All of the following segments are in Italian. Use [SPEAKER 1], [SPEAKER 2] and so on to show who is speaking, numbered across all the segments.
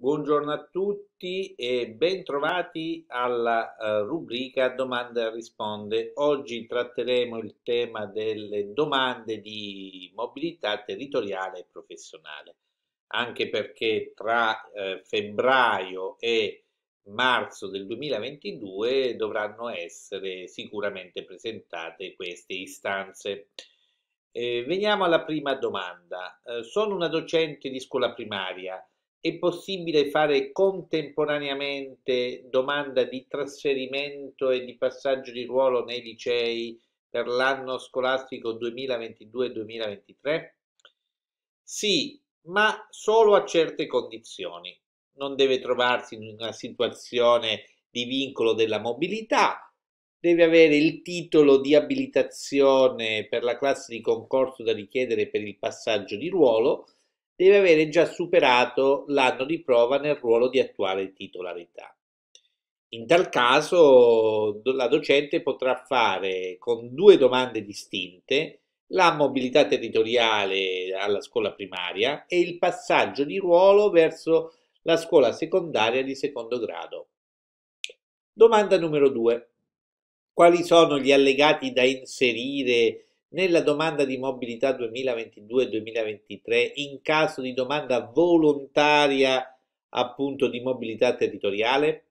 [SPEAKER 1] Buongiorno a tutti e bentrovati alla eh, rubrica Domanda e risponde. Oggi tratteremo il tema delle domande di mobilità territoriale e professionale, anche perché tra eh, febbraio e marzo del 2022 dovranno essere sicuramente presentate queste istanze. Eh, veniamo alla prima domanda. sono una docente di scuola primaria è possibile fare contemporaneamente domanda di trasferimento e di passaggio di ruolo nei licei per l'anno scolastico 2022-2023? Sì, ma solo a certe condizioni. Non deve trovarsi in una situazione di vincolo della mobilità, deve avere il titolo di abilitazione per la classe di concorso da richiedere per il passaggio di ruolo deve avere già superato l'anno di prova nel ruolo di attuale titolarità. In tal caso la docente potrà fare con due domande distinte la mobilità territoriale alla scuola primaria e il passaggio di ruolo verso la scuola secondaria di secondo grado. Domanda numero 2. Quali sono gli allegati da inserire nella domanda di mobilità 2022-2023 in caso di domanda volontaria appunto di mobilità territoriale?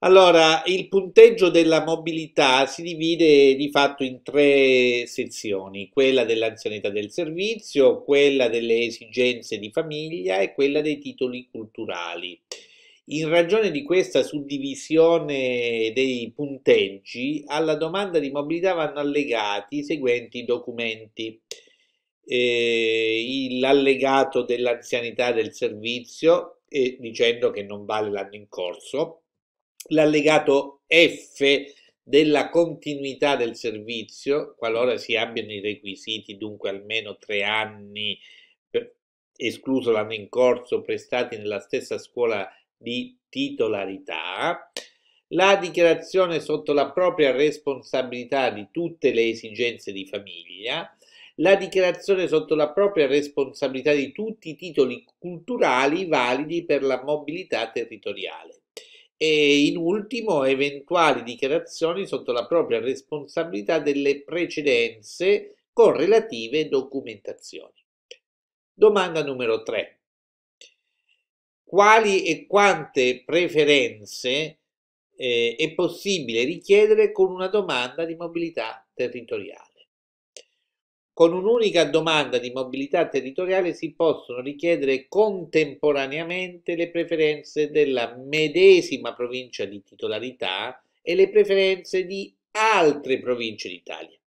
[SPEAKER 1] Allora, il punteggio della mobilità si divide di fatto in tre sezioni, quella dell'anzianità del servizio, quella delle esigenze di famiglia e quella dei titoli culturali. In ragione di questa suddivisione dei punteggi, alla domanda di mobilità vanno allegati i seguenti documenti. Eh, l'allegato dell'anzianità del servizio, eh, dicendo che non vale l'anno in corso, l'allegato F della continuità del servizio, qualora si abbiano i requisiti, dunque almeno tre anni, per, escluso l'anno in corso, prestati nella stessa scuola di titolarità, la dichiarazione sotto la propria responsabilità di tutte le esigenze di famiglia, la dichiarazione sotto la propria responsabilità di tutti i titoli culturali validi per la mobilità territoriale e in ultimo eventuali dichiarazioni sotto la propria responsabilità delle precedenze con relative documentazioni. Domanda numero 3 quali e quante preferenze eh, è possibile richiedere con una domanda di mobilità territoriale. Con un'unica domanda di mobilità territoriale si possono richiedere contemporaneamente le preferenze della medesima provincia di titolarità e le preferenze di altre province d'Italia.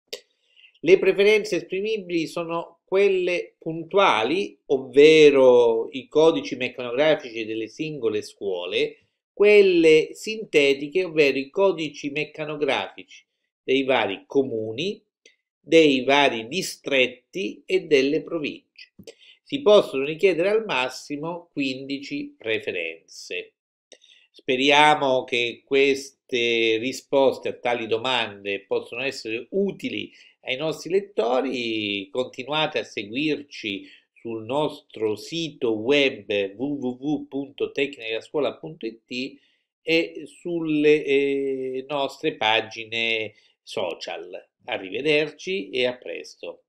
[SPEAKER 1] Le preferenze esprimibili sono quelle puntuali, ovvero i codici meccanografici delle singole scuole, quelle sintetiche, ovvero i codici meccanografici dei vari comuni, dei vari distretti e delle province. Si possono richiedere al massimo 15 preferenze. Speriamo che queste risposte a tali domande possano essere utili ai nostri lettori, continuate a seguirci sul nostro sito web www.tecnicascuola.it e sulle eh, nostre pagine social. Arrivederci e a presto.